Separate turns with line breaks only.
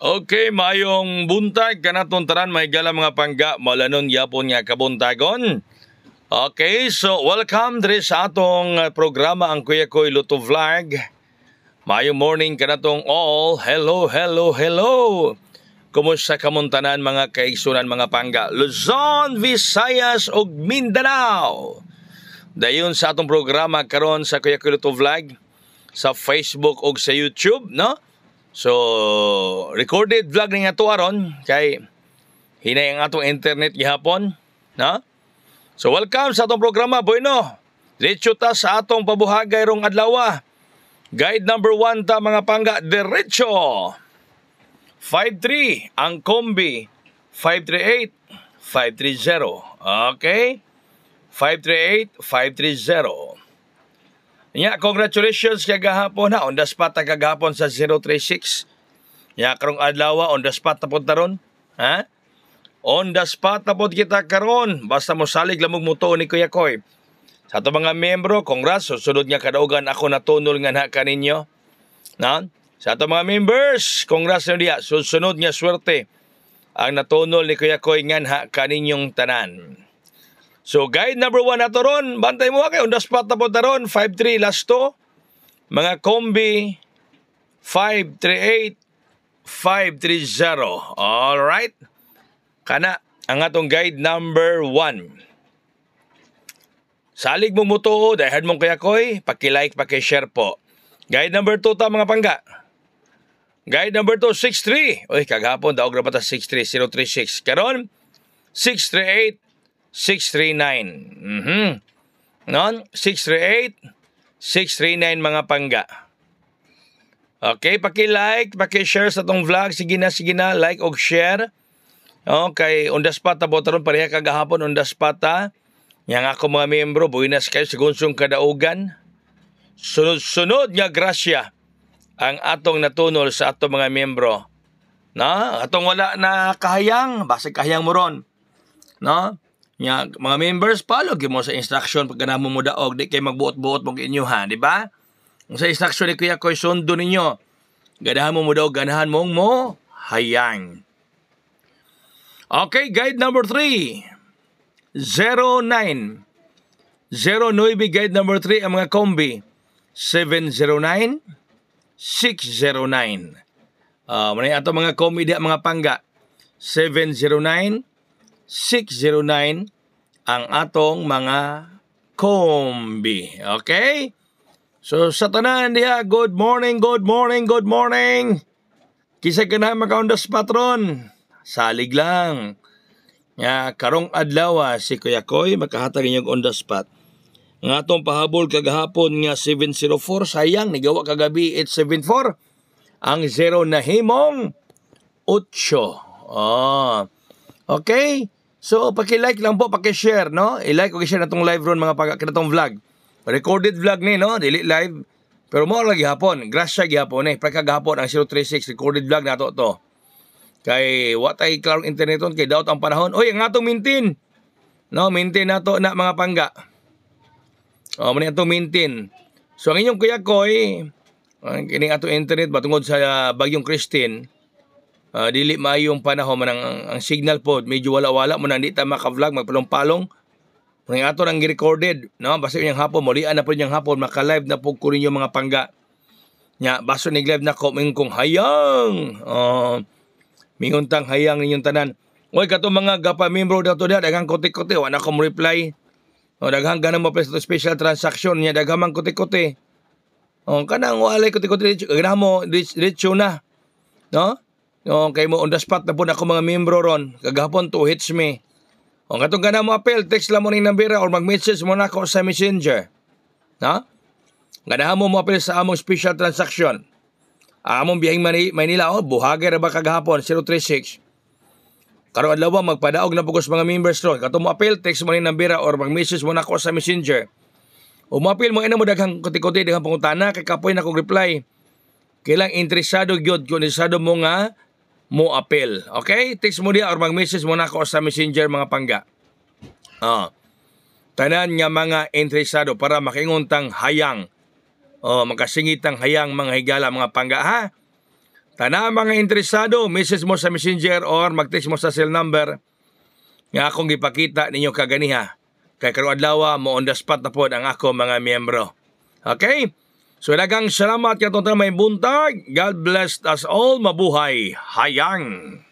Okay, mayong buntag kanatong tanan may gala mga pangga malanon yapon nga kabuntagon. Okay, so welcome dre sa atong programa ang Kuya Koy Luto Vlog. Mayong morning kanatong all. Hello, hello, hello. Kumusta kamuntanan mga kaigsunan mga pangga Luzon, Visayas ug Mindanao. Dayon sa atong programa karon sa Kuya Koy Luto Vlog sa Facebook ug sa YouTube, no? So, recorded vlog ni nga aron kay hinay ang atong internet gihapon, na? So, welcome sa atong programa, Boyno. Diretso ta sa atong pabuhagay rong adlaw. Guide number 1 ta mga pangga, diretso. 53 ang kombi 538 530. Okay? 538 530. Ya, congratulations kay gahapon na On the spot ta kagahapon sa 036. Ya, karong adlaw on the spot tapod taron. Ha? On the spot tapod kita karon. Basta mo salig lamog mo ni Kuya Koy. Sa ato mga membro, congrats. Susunod nga kadaugan ako natunol nga na kaninyo. Na? Sa ato mga members, congrats na diya. Susunod nga swerte ang natunol ni Kuya Koy nga na kaninyong tanan. So guide number 1 ato ron, bantay mo kay on the spot na po ron, 5-3 last to. Mga kombi 538 530. All right. Kana ang atong guide number 1. Salig mo mutuo, dahil mong kaya koy, paki-like, paki-share po. Guide number 2 ta mga pangga. Guide number 2, 63. Uy, kagahapon, daog na pa ta 63, 036. Karon, 638 639. Mm-hmm. Noon, 638, 639 mga pangga. Okay, paki-like, paki-share sa tong vlog. Sige na, sige na, like og share. Okay, undas pata botaron pareha kagahapon undas pata. Yang ako mga miyembro, buinas kayo sa gunsong kadaugan. Sunod-sunod nga grasya ang atong natunol sa atong mga miyembro. No? atong wala na kahayang, basig kahayang mo ron. No? Nya, mga members, follow gyud mo sa instruction pag kanamo mo daog, di kay magbuot-buot mo inyo ha, di ba? Ang sa instruction ni Kuya Koy, sundo ninyo. Ganahan mo mo daog, ganahan mong mo hayang. Okay, guide number 3. 09. 09 guide number 3 ang mga kombi. 709, 609. Uh, Manay ato mga kombi di mga pangga. 709, 609 ang atong mga kombi. Okay? So sa tanan diya, good morning, good morning, good morning. Kisa ka na makaundas patron. Salig lang. Nga, karong adlaw ah, si Kuya Koy, makahatag inyong on the spot. Nga atong pahabol kagahapon nga 704, sayang, nigawa kagabi 874. Ang zero na himong 8. Oh. Ah. Okay? So, paki-like lang po, paki-share, no? I-like o i-share natong live ron mga pag natong vlog. Recorded vlog ni, no? Dili live. Pero mo lagi hapon, grasya gihapon eh. Pagka gihapon ang 036 recorded vlog nato to. Kay what ay klarong internet on kay daot ang panahon. Oy, ang atong mintin. No, mintin nato na mga pangga. Oh, muna atong mintin. So ang inyong kuya koy, eh, kini atong internet batungod sa ah, Bagyong Christine uh, dili maayong panahon man ang, ang signal po medyo wala-wala mo nang di ta maka magpalong-palong Ang ato nang recorded, no? Basta yung hapon, mulian na po yung hapon, maka-live na po ko ninyo mga pangga. Nya, baso ni live na ko, mingon kong hayang! Uh, mingon tang hayang ninyong tanan. Oy, kato mga gapa membro dato da, daghang kote-kote, wala ko mo reply. O, oh, daghang ganang mo pesto special transaction niya, daghang kote-kote. O, oh, kanang walay kote-kote, ganahan mo, rich, rich na. No? No, kay mo on the spot na po na ako mga membro ron. Kagahapon to hits me. O katong gana mo apel, text lang mo ning nambira or mag-message mo na ako sa messenger. Ha? Ganahan mo mo apel sa among special transaction. Among biyahing Manila, oh, buhagi ra ba kagahapon, 036. Karon adlaw magpadaog na pugos mga members ron. Katong mo apel, text mo ning nambira or mag-message mo na ako sa messenger. O mo apel mo ina mo daghang kuti-kuti daghang pangutana kay kapoy na kog reply. Kilang interesado gyud kung interesado mo nga mo appeal. Okay? Text mo dia or mag-message mo na ako sa messenger mga pangga. Oh. Tanan nga mga interesado para makinguntang hayang. Oh, makasingitang hayang mga higala mga pangga ha. Tanan mga interesado, message mo sa messenger or mag-text mo sa cell number nga akong gipakita ninyo kaganiha. Kay karon adlaw mo on the spot na pod ang ako mga miyembro. Okay? So dagang salamat katong may buntag. God bless us all. Mabuhay. Hayang.